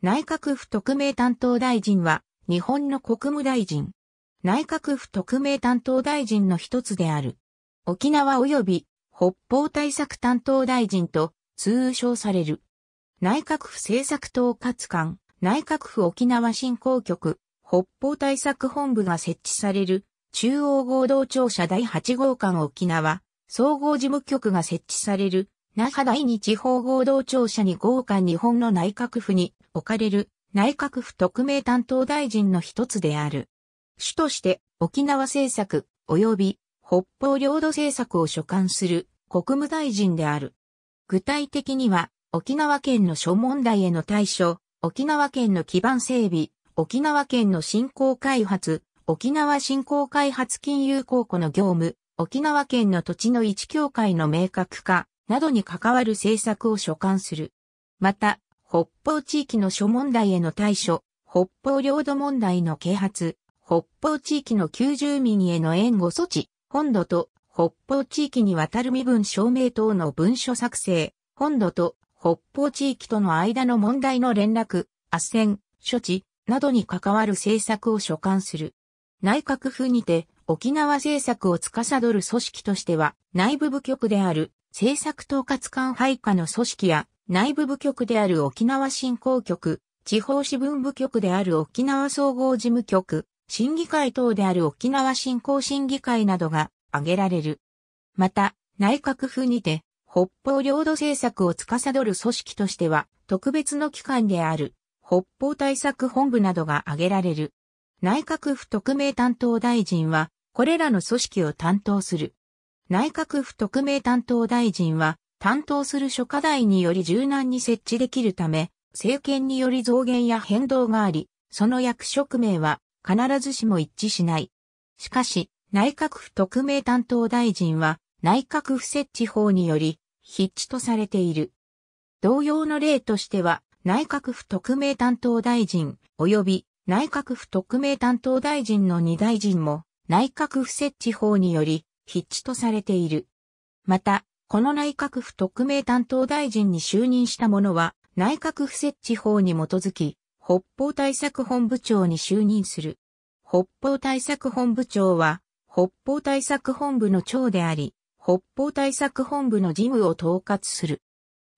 内閣府特命担当大臣は、日本の国務大臣。内閣府特命担当大臣の一つである。沖縄及び北方対策担当大臣と通称される。内閣府政策統括官、内閣府沖縄振興局、北方対策本部が設置される中央合同庁舎第8号館沖縄総合事務局が設置される那覇第二地方合同庁舎に豪華日本の内閣府に置かれる内閣府特命担当大臣の一つである。主として沖縄政策及び北方領土政策を所管する国務大臣である。具体的には沖縄県の諸問題への対処、沖縄県の基盤整備、沖縄県の振興開発、沖縄振興開発金融公庫の業務、沖縄県の土地の位置協会の明確化、などに関わる政策を所管する。また、北方地域の諸問題への対処、北方領土問題の啓発、北方地域の旧住民への援護措置、本土と北方地域にわたる身分証明等の文書作成、本土と北方地域との間の問題の連絡、斡旋、処置などに関わる政策を所管する。内閣府にて沖縄政策を司る組織としては内部部局である政策統括官配下の組織や内部部局である沖縄振興局、地方支分部局である沖縄総合事務局、審議会等である沖縄振興審議会などが挙げられる。また、内閣府にて、北方領土政策を司る組織としては、特別の機関である、北方対策本部などが挙げられる。内閣府特命担当大臣は、これらの組織を担当する。内閣府特命担当大臣は、担当する諸課題により柔軟に設置できるため、政権により増減や変動があり、その役職名は必ずしも一致しない。しかし、内閣府特命担当大臣は、内閣府設置法により、筆致とされている。同様の例としては、内閣府特命担当大臣、及び内閣府特命担当大臣の二大臣も、内閣府設置法により、筆致とされている。また、この内閣府特命担当大臣に就任した者は、内閣府設置法に基づき、北方対策本部長に就任する。北方対策本部長は、北方対策本部の長であり、北方対策本部の事務を統括する。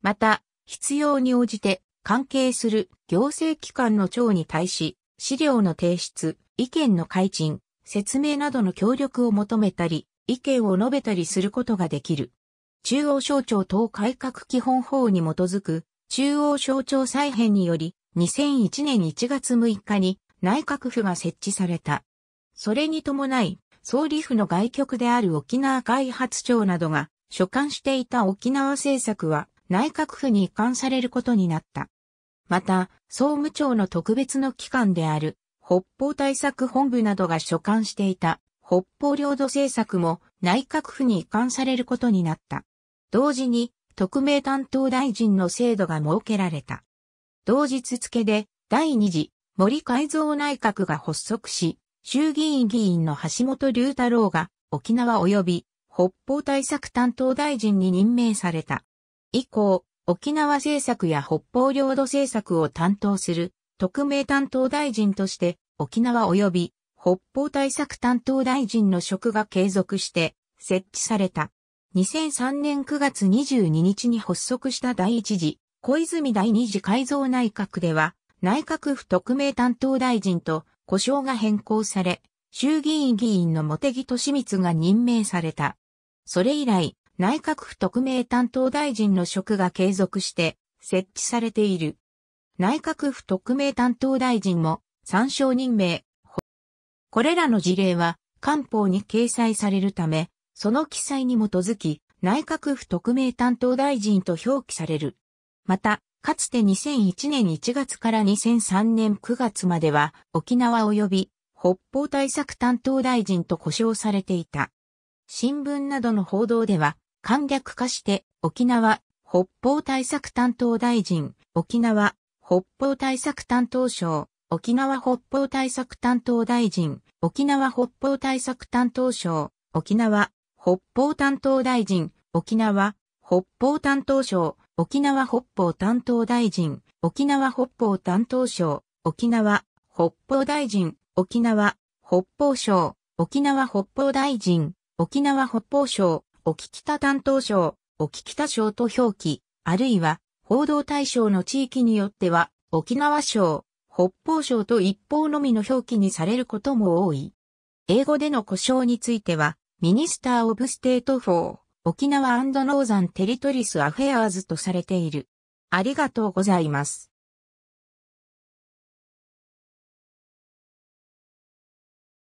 また、必要に応じて、関係する行政機関の長に対し、資料の提出、意見の開陳、説明などの協力を求めたり、意見を述べたりすることができる。中央省庁等改革基本法に基づく中央省庁再編により2001年1月6日に内閣府が設置された。それに伴い、総理府の外局である沖縄開発庁などが所管していた沖縄政策は内閣府に移管されることになった。また、総務庁の特別の機関である北方対策本部などが所管していた北方領土政策も内閣府に移管されることになった。同時に、特命担当大臣の制度が設けられた。同日付で、第2次森改造内閣が発足し、衆議院議員の橋本龍太郎が沖縄及び北方対策担当大臣に任命された。以降、沖縄政策や北方領土政策を担当する特命担当大臣として沖縄及び北方対策担当大臣の職が継続して設置された。2003年9月22日に発足した第一次、小泉第二次改造内閣では、内閣府特命担当大臣と故障が変更され、衆議院議員の茂木敏光が任命された。それ以来、内閣府特命担当大臣の職が継続して設置されている。内閣府特命担当大臣も参照任命、これらの事例は、官報に掲載されるため、その記載に基づき、内閣府特命担当大臣と表記される。また、かつて2001年1月から2003年9月までは、沖縄及び北方対策担当大臣と呼称されていた。新聞などの報道では、簡略化して沖縄北方対策担当大臣、沖縄北方対策担当省沖縄北方対策担当大臣、沖縄北方対策担当省、沖縄北方担当大臣、沖縄北方担当省、沖縄北方担当大臣、沖縄北方担当省、沖縄北方大臣、沖縄北方省、沖縄北方大臣、沖縄北方省、沖北担当省、沖北省と表記、あるいは報道対象の地域によっては、沖縄省、北方省と一方のみの表記にされることも多い。英語での故障については、ミニスター・オブ・ステート・フォー、沖縄ノーザン・テリトリス・アフェアーズとされている。ありがとうございます。